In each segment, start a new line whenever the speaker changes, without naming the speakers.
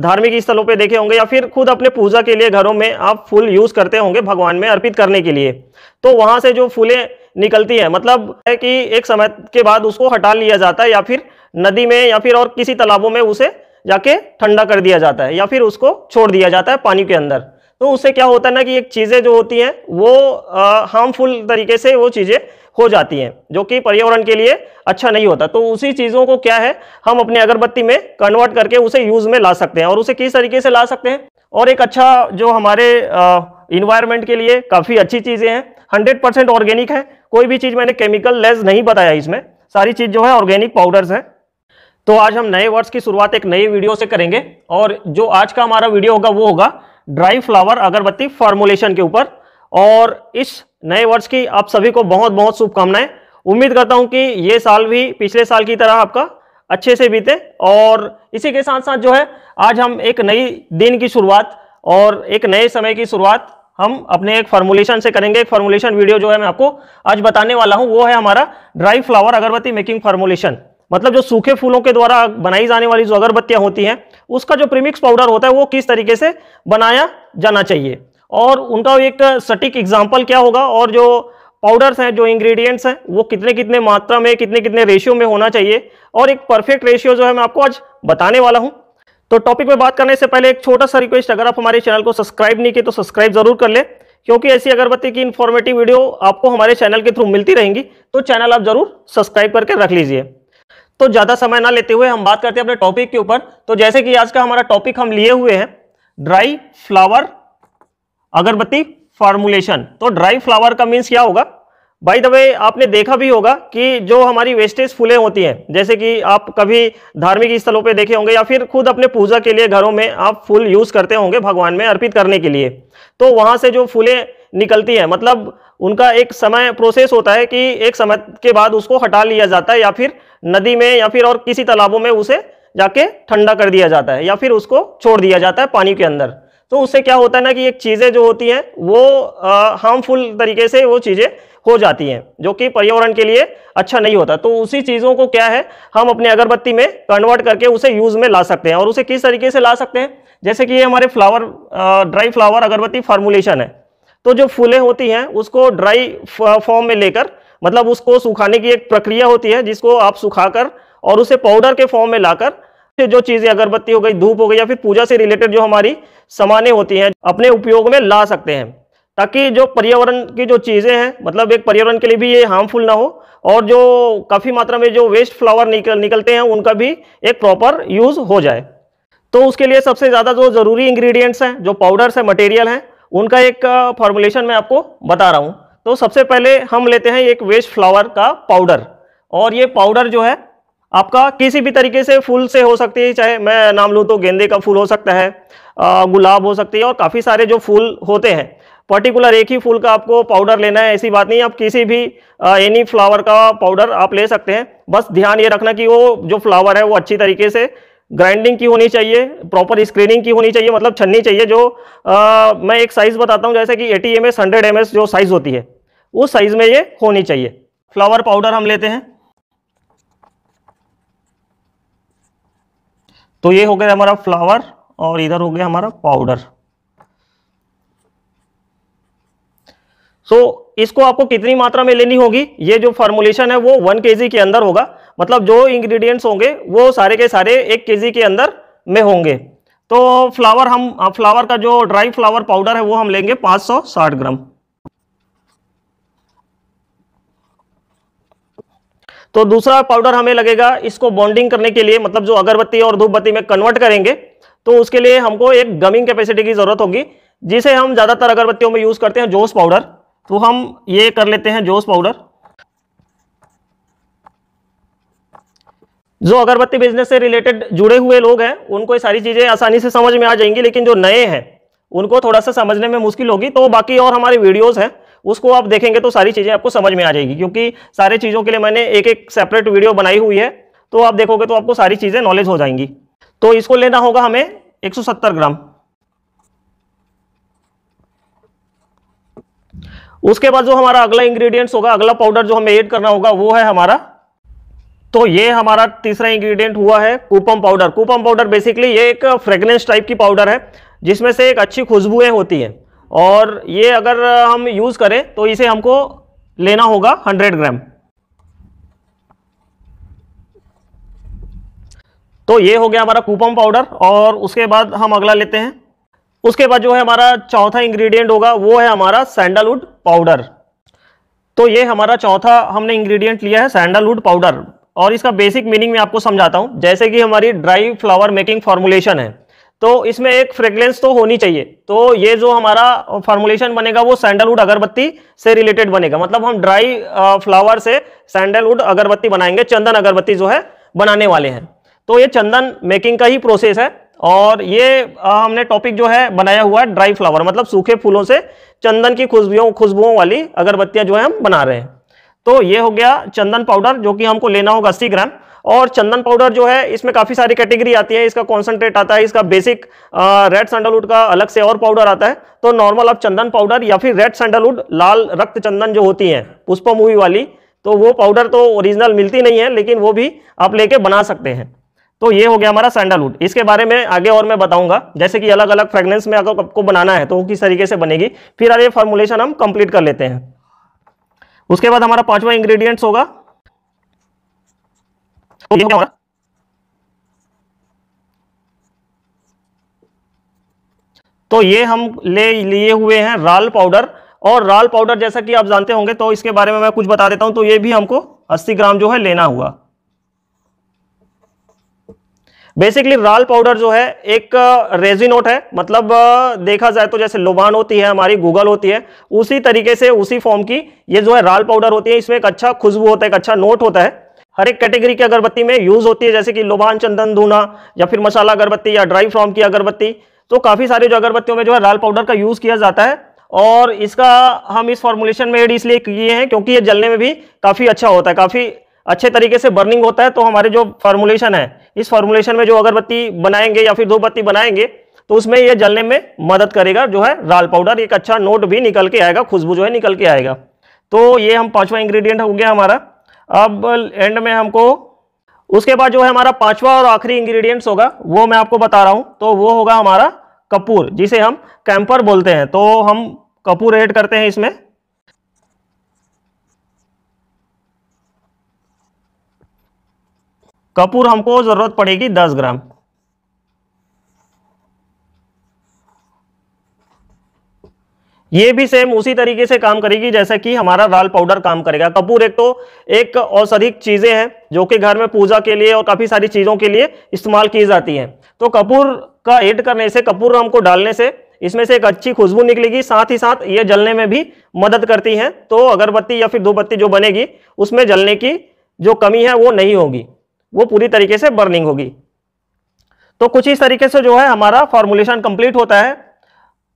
धार्मिक स्थलों पे देखे होंगे या फिर खुद अपने पूजा के लिए घरों में आप फूल यूज करते होंगे भगवान में अर्पित करने के लिए तो वहां से जो फूलें निकलती है मतलब है कि एक समय के बाद उसको हटा लिया जाता है या फिर नदी में या फिर और किसी तालाबों में उसे जाके ठंडा कर दिया जाता है या फिर उसको छोड़ दिया जाता है पानी के अंदर तो उससे क्या होता है ना कि एक चीज़ें जो होती हैं वो हार्मफुल तरीके से वो चीज़ें हो जाती हैं जो कि पर्यावरण के लिए अच्छा नहीं होता तो उसी चीज़ों को क्या है हम अपने अगरबत्ती में कन्वर्ट करके उसे यूज़ में ला सकते हैं और उसे किस तरीके से ला सकते हैं और एक अच्छा जो हमारे इन्वायरमेंट के लिए काफ़ी अच्छी चीज़ें हैं हंड्रेड परसेंट ऑर्गेनिक है कोई भी चीज़ मैंने केमिकल लेस नहीं बताया इसमें सारी चीज़ जो है ऑर्गेनिक पाउडर्स हैं तो आज हम नए वर्ष की शुरुआत एक नई वीडियो से करेंगे और जो आज का हमारा वीडियो होगा वो होगा ड्राई फ्लावर अगरबत्ती फॉर्मुलेशन के ऊपर और इस नए वर्ष की आप सभी को बहुत बहुत शुभकामनाएं उम्मीद करता हूं कि ये साल भी पिछले साल की तरह आपका अच्छे से बीते और इसी के साथ साथ जो है आज हम एक नई दिन की शुरुआत और एक नए समय की शुरुआत हम अपने एक फॉर्मुलेशन से करेंगे एक फॉर्मुलेशन वीडियो जो है मैं आपको आज बताने वाला हूं वो है हमारा ड्राई फ्लावर अगरबत्ती मेकिंग फॉर्मुलेशन मतलब जो सूखे फूलों के द्वारा बनाई जाने वाली जो अगरबत्तियां होती हैं उसका जो प्रीमिक्स पाउडर होता है वो किस तरीके से बनाया जाना चाहिए और उनका एक सटीक एग्जाम्पल क्या होगा और जो पाउडर्स हैं जो इंग्रेडिएंट्स हैं वो कितने कितने मात्रा में कितने कितने रेशियो में होना चाहिए और एक परफेक्ट रेशियो जो है मैं आपको आज बताने वाला हूं तो टॉपिक में बात करने से पहले एक छोटा सा रिक्वेस्ट अगर आप हमारे चैनल को सब्सक्राइब नहीं किए तो सब्सक्राइब जरूर कर ले क्योंकि ऐसी अगरबत्ती की इन्फॉर्मेटिव वीडियो आपको हमारे चैनल के थ्रू मिलती रहेंगी तो चैनल आप जरूर सब्सक्राइब करके रख लीजिए तो ज्यादा समय ना लेते हुए हम बात करते हैं अपने टॉपिक के ऊपर तो जैसे कि आज का हमारा टॉपिक हम लिए हुए हैं ड्राई फ्लावर अगरबत्ती फार्मुलेशन तो ड्राई फ्लावर का मीन्स क्या होगा भाई द वे आपने देखा भी होगा कि जो हमारी वेस्टेज फूलें होती हैं जैसे कि आप कभी धार्मिक स्थलों पे देखे होंगे या फिर खुद अपने पूजा के लिए घरों में आप फूल यूज़ करते होंगे भगवान में अर्पित करने के लिए तो वहाँ से जो फूलें निकलती हैं मतलब उनका एक समय प्रोसेस होता है कि एक समय के बाद उसको हटा लिया जाता है या फिर नदी में या फिर और किसी तालाबों में उसे जाके ठंडा कर दिया जाता है या फिर उसको छोड़ दिया जाता है पानी के अंदर तो उससे क्या होता है ना कि एक चीज़ें जो होती हैं वो हार्मफुल तरीके से वो चीज़ें हो जाती हैं जो कि पर्यावरण के लिए अच्छा नहीं होता तो उसी चीज़ों को क्या है हम अपने अगरबत्ती में कन्वर्ट करके उसे यूज़ में ला सकते हैं और उसे किस तरीके से ला सकते हैं जैसे कि ये हमारे फ्लावर ड्राई फ्लावर अगरबत्ती फार्मूलेशन है तो जो फूलें होती हैं उसको ड्राई फॉर्म में लेकर मतलब उसको सुखाने की एक प्रक्रिया होती है जिसको आप सुखाकर और उसे पाउडर के फॉर्म में लाकर फिर जो चीज़ें अगरबत्ती हो गई धूप हो गई या फिर पूजा से रिलेटेड जो हमारी सामानें होती हैं अपने उपयोग में ला सकते हैं ताकि जो पर्यावरण की जो चीज़ें हैं मतलब एक पर्यावरण के लिए भी ये हार्मफुल ना हो और जो काफ़ी मात्रा में जो वेस्ट फ्लावर निकल निकलते हैं उनका भी एक प्रॉपर यूज़ हो जाए तो उसके लिए सबसे ज़्यादा जो ज़रूरी इंग्रेडिएंट्स हैं जो पाउडर्स हैं मटेरियल हैं उनका एक फॉर्मुलेशन मैं आपको बता रहा हूँ तो सबसे पहले हम लेते हैं एक वेस्ट फ्लावर का पाउडर और ये पाउडर जो है आपका किसी भी तरीके से फूल से हो सकती है चाहे मैं नाम लूँ तो गेंदे का फूल हो सकता है गुलाब हो सकती है और काफ़ी सारे जो फूल होते हैं पर्टिकुलर एक ही फूल का आपको पाउडर लेना है ऐसी बात नहीं आप किसी भी एनी फ्लावर का पाउडर आप ले सकते हैं बस ध्यान ये रखना कि वो जो फ्लावर है वो अच्छी तरीके से ग्राइंडिंग की होनी चाहिए प्रॉपर स्क्रीनिंग की होनी चाहिए मतलब छन्नी चाहिए जो आ, मैं एक साइज़ बताता हूँ जैसे कि eighty M S hundred M S जो साइज़ होती है उस साइज़ में ये होनी चाहिए फ्लावर पाउडर हम लेते हैं तो ये हो गया हमारा फ्लावर और इधर हो गया हमारा पाउडर सो so, इसको आपको कितनी मात्रा में लेनी होगी ये जो फॉर्मुलेशन है वो वन के के अंदर होगा मतलब जो इंग्रेडिएंट्स होंगे वो सारे के सारे एक के के अंदर में होंगे तो फ्लावर हम फ्लावर का जो ड्राई फ्लावर पाउडर है वो हम लेंगे 560 ग्राम तो दूसरा पाउडर हमें लगेगा इसको बॉन्डिंग करने के लिए मतलब जो अगरबत्ती और धूपबत्ती में कन्वर्ट करेंगे तो उसके लिए हमको एक गमिंग कैपेसिटी की जरूरत होगी जिसे हम ज़्यादातर अगरबत्तियों में यूज़ करते हैं जोश पाउडर तो हम ये कर लेते हैं जोश पाउडर जो अगरबत्ती बिजनेस से रिलेटेड जुड़े हुए लोग हैं उनको ये सारी चीज़ें आसानी से समझ में आ जाएंगी लेकिन जो नए हैं उनको थोड़ा सा समझने में मुश्किल होगी तो बाकी और हमारे वीडियोज़ हैं उसको आप देखेंगे तो सारी चीज़ें आपको समझ में आ जाएगी क्योंकि सारे चीज़ों के लिए मैंने एक एक सेपरेट वीडियो बनाई हुई है तो आप देखोगे तो आपको सारी चीज़ें नॉलेज हो जाएंगी तो इसको लेना होगा हमें एक ग्राम उसके बाद जो हमारा अगला इंग्रेडिएंट्स होगा अगला पाउडर जो हमें ऐड करना होगा वो है हमारा तो ये हमारा तीसरा इंग्रेडिएंट हुआ है कूपम पाउडर कूपम पाउडर बेसिकली ये एक फ्रेग्रेंस टाइप की पाउडर है जिसमें से एक अच्छी खुशबुएं होती हैं और ये अगर हम यूज़ करें तो इसे हमको लेना होगा 100 ग्राम तो ये हो गया हमारा कूपम पाउडर और उसके बाद हम अगला लेते हैं उसके बाद जो है हमारा चौथा इंग्रेडिएंट होगा वो है हमारा सैंडलवुड पाउडर तो ये हमारा चौथा हमने इंग्रेडिएंट लिया है सैंडलवुड पाउडर और इसका बेसिक मीनिंग मैं आपको समझाता हूँ जैसे कि हमारी ड्राई फ्लावर मेकिंग फॉर्मुलेशन है तो इसमें एक फ्रेग्रेंस तो होनी चाहिए तो ये जो हमारा फॉर्मुलेशन बनेगा वो सैंडलवुड अगरबत्ती से रिलेटेड बनेगा मतलब हम ड्राई फ्लावर से सैंडलवुड अगरबत्ती बनाएंगे चंदन अगरबत्ती जो है बनाने वाले हैं तो ये चंदन मेकिंग का ही प्रोसेस है और ये हमने टॉपिक जो है बनाया हुआ है ड्राई फ्लावर मतलब सूखे फूलों से चंदन की खुशबियों खुशबुओं वाली अगरबत्तियाँ जो है हम बना रहे हैं तो ये हो गया चंदन पाउडर जो कि हमको लेना होगा अस्सी ग्राम और चंदन पाउडर जो है इसमें काफ़ी सारी कैटेगरी आती है इसका कॉन्सेंट्रेट आता है इसका बेसिक रेड सैंडलवुड का अलग से और पाउडर आता है तो नॉर्मल आप चंदन पाउडर या फिर रेड सैंडलवुड लाल रक्त चंदन जो होती है पुष्प मूवी वाली तो वो पाउडर तो ओरिजिनल मिलती नहीं है लेकिन वो भी आप लेके बना सकते हैं तो ये हो गया हमारा सैंडलवुड इसके बारे में आगे और मैं बताऊंगा जैसे कि अलग अलग फ्रेग्रेंस में अगर आपको बनाना है तो किस तरीके से बनेगी फिर यार ये फॉर्मुलेशन हम कंप्लीट कर लेते हैं उसके बाद हमारा पांचवा इंग्रेडिएंट्स होगा तो ये तो ये हम ले लिए हुए हैं राल पाउडर और राल पाउडर जैसा कि आप जानते होंगे तो इसके बारे में मैं कुछ बता देता हूं तो ये भी हमको 80 ग्राम जो है लेना हुआ बेसिकली राल पाउडर जो है एक रेजिनोट है मतलब देखा जाए तो जैसे लोबान होती है हमारी गूगल होती है उसी तरीके से उसी फॉर्म की ये जो है राल पाउडर होती है इसमें एक अच्छा खुशबू होता है एक अच्छा नोट होता है हर एक कैटेगरी की अगरबत्ती में यूज होती है जैसे कि लोबान चंदन धूना या फिर मसाला अगरबत्ती या ड्राई फॉर्म की अगरबत्ती तो काफी सारी जो अगरबत्तियों में जो है राल पाउडर का यूज किया जाता है और इसका हम इस फॉर्मुलेशन में एड इसलिए किए हैं क्योंकि ये जलने में भी काफी अच्छा होता है काफी अच्छे तरीके से बर्निंग होता है तो हमारे जो फॉर्मुलेशन है इस फॉर्मुलेशन में जो अगरबत्ती बनाएंगे या फिर दो बत्ती बनाएंगे तो उसमें यह जलने में मदद करेगा जो है राल पाउडर एक अच्छा नोट भी निकल के आएगा खुशबू जो है निकल के आएगा तो ये हम पांचवा इंग्रेडिएंट हो गया हमारा अब एंड में हमको उसके बाद जो है हमारा पांचवा और आखिरी इंग्रेडिएंट्स होगा वो मैं आपको बता रहा हूं तो वो होगा हमारा कपूर जिसे हम कैंपर बोलते हैं तो हम कपूर ऐड करते हैं इसमें कपूर हमको जरूरत पड़ेगी दस ग्राम ये भी सेम उसी तरीके से काम करेगी जैसे कि हमारा लाल पाउडर काम करेगा कपूर एक तो एक अधिक चीजें हैं जो कि घर में पूजा के लिए और काफी सारी चीजों के लिए इस्तेमाल की जाती हैं तो कपूर का एड करने से कपूर हमको डालने से इसमें से एक अच्छी खुशबू निकलेगी साथ ही साथ ये जलने में भी मदद करती है तो अगरबत्ती या फिर धूपबत्ती जो बनेगी उसमें जलने की जो कमी है वो नहीं होगी वो पूरी तरीके से बर्निंग होगी तो कुछ इस तरीके से जो है हमारा फॉर्मुलेशन कंप्लीट होता है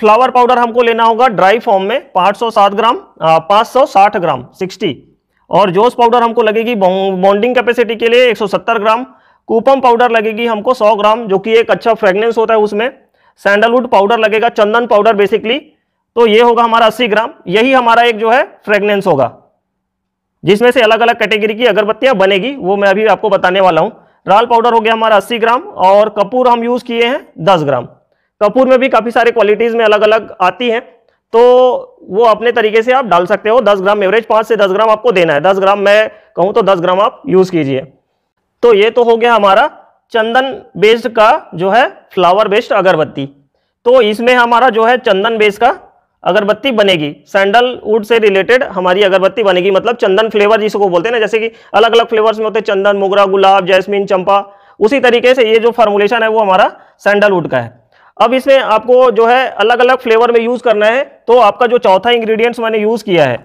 फ्लावर पाउडर हमको लेना होगा ड्राई फॉर्म में 507 ग्राम पांच सौ साठ ग्राम 60 और जोस पाउडर हमको लगेगी बॉन्डिंग कैपेसिटी के लिए 170 ग्राम कूपम पाउडर लगेगी हमको 100 ग्राम जो कि एक अच्छा फ्रेग्रेंस होता है उसमें सैंडलवुड पाउडर लगेगा चंदन पाउडर बेसिकली तो ये होगा हमारा अस्सी ग्राम यही हमारा एक जो है फ्रेग्रेंस होगा जिसमें से अलग अलग कैटेगरी की अगरबत्तियां बनेगी वो मैं अभी आपको बताने वाला हूँ राल पाउडर हो गया हमारा अस्सी ग्राम और कपूर हम यूज़ किए हैं दस ग्राम कपूर में भी काफ़ी सारे क्वालिटीज़ में अलग अलग आती है तो वो अपने तरीके से आप डाल सकते हो 10 ग्राम एवरेज 5 से 10 ग्राम आपको देना है 10 ग्राम मैं कहूँ तो 10 ग्राम आप यूज़ कीजिए तो ये तो हो गया हमारा चंदन बेस्ड का जो है फ्लावर बेस्ड अगरबत्ती तो इसमें हमारा जो है चंदन बेस्ड का अगरबत्ती बनेगी सैंडल वुड से रिलेटेड हमारी अगरबत्ती बनेगी मतलब चंदन फ्लेवर जिसको बोलते हैं ना जैसे कि अलग अलग फ्लेवर्स में होते हैं चंदन मोगरा गुलाब जैस्मिन चंपा उसी तरीके से ये जो फॉर्मुलेशन है वो हमारा सैंडलवुड का है अब इसमें आपको जो है अलग अलग फ्लेवर में यूज़ करना है तो आपका जो चौथा इंग्रेडिएंट्स मैंने यूज़ किया है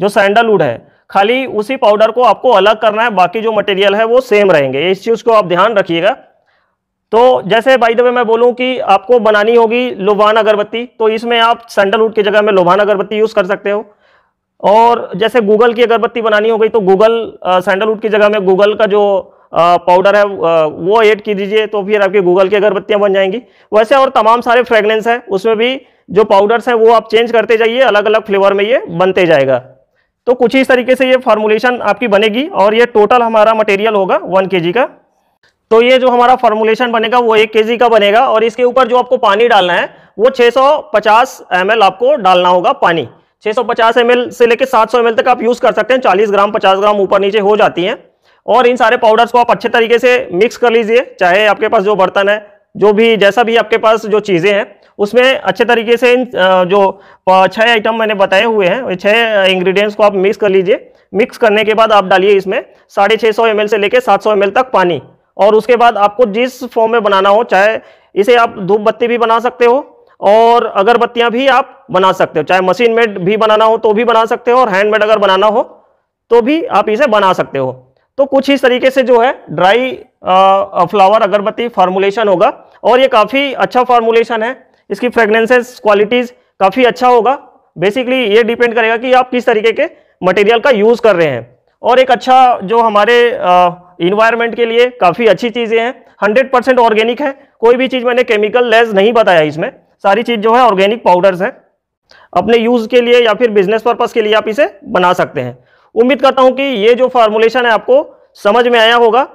जो सैंडलवुड है खाली उसी पाउडर को आपको अलग करना है बाकी जो मटेरियल है वो सेम रहेंगे इस चीज़ को आप ध्यान रखिएगा तो जैसे भाई दबे मैं बोलूं कि आपको बनानी होगी लोबान अगरबत्ती तो इसमें आप सैंडलवुड की जगह में लोबान अगरबत्ती यूज़ कर सकते हो और जैसे गूगल की अगरबत्ती बनानी हो गई तो गूगल सैंडलवुड की जगह में गूगल का जो पाउडर है वो ऐड की दीजिए तो फिर आपकी गूगल की अगरबत्तियाँ बन जाएंगी वैसे और तमाम सारे फ्रेगनेंस हैं उसमें भी जो पाउडर्स हैं वो आप चेंज करते जाइए अलग अलग फ्लेवर में ये बनते जाएगा तो कुछ इस तरीके से ये फार्मूलेशन आपकी बनेगी और ये टोटल हमारा मटेरियल होगा वन के का तो ये जो हमारा फॉर्मुलेशन बनेगा वो एक के का बनेगा और इसके ऊपर जो आपको पानी डालना है वो 650 सौ आपको डालना होगा पानी 650 सौ से लेकर 700 सौ तक आप यूज कर सकते हैं 40 ग्राम 50 ग्राम ऊपर नीचे हो जाती हैं और इन सारे पाउडर्स को आप अच्छे तरीके से मिक्स कर लीजिए चाहे आपके पास जो बर्तन है जो भी जैसा भी आपके पास जो चीज़ें हैं उसमें अच्छे तरीके से इन जो छः आइटम मैंने बताए हुए हैं छः इंग्रीडियंट्स को आप मिक्स कर लीजिए मिक्स करने के बाद आप डालिए इसमें साढ़े छः सौ से लेकर सात सौ तक पानी और उसके बाद आपको जिस फॉर्म में बनाना हो चाहे इसे आप धूप बत्ती भी बना सकते हो और अगरबत्तियां भी आप बना सकते हो चाहे मशीन मेड भी बनाना हो तो भी बना सकते हो और हैंडमेड अगर बनाना हो तो भी आप इसे बना सकते हो तो कुछ इस तरीके से जो है ड्राई फ्लावर अगरबत्ती फार्मूलेशन होगा और ये काफ़ी अच्छा फार्मूलेशन है इसकी फ्रेगनेंसेस क्वालिटीज़ काफ़ी अच्छा होगा बेसिकली ये डिपेंड करेगा कि आप किस तरीके के मटेरियल का यूज़ कर रहे हैं और एक अच्छा जो हमारे आ, इन्वायरमेंट के लिए काफ़ी अच्छी चीज़ें हैं हंड्रेड परसेंट ऑर्गेनिक है कोई भी चीज़ मैंने केमिकल लेस नहीं बताया इसमें सारी चीज़ जो है ऑर्गेनिक पाउडर्स हैं अपने यूज़ के लिए या फिर बिजनेस पर्पज़ के लिए आप इसे बना सकते हैं उम्मीद करता हूँ कि ये जो फार्मूलेशन है आपको समझ में आया होगा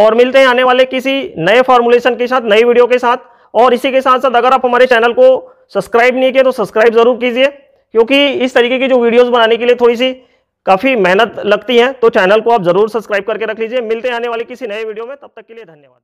और मिलते हैं आने वाले किसी नए फार्मूलेशन के साथ नई वीडियो के साथ और इसी के साथ साथ अगर आप हमारे चैनल को सब्सक्राइब नहीं किए तो सब्सक्राइब ज़रूर कीजिए क्योंकि इस तरीके की जो वीडियोस बनाने के लिए थोड़ी सी काफ़ी मेहनत लगती है तो चैनल को आप जरूर सब्सक्राइब करके रख लीजिए मिलते हैं आने वाले किसी नए वीडियो में तब तक के लिए धन्यवाद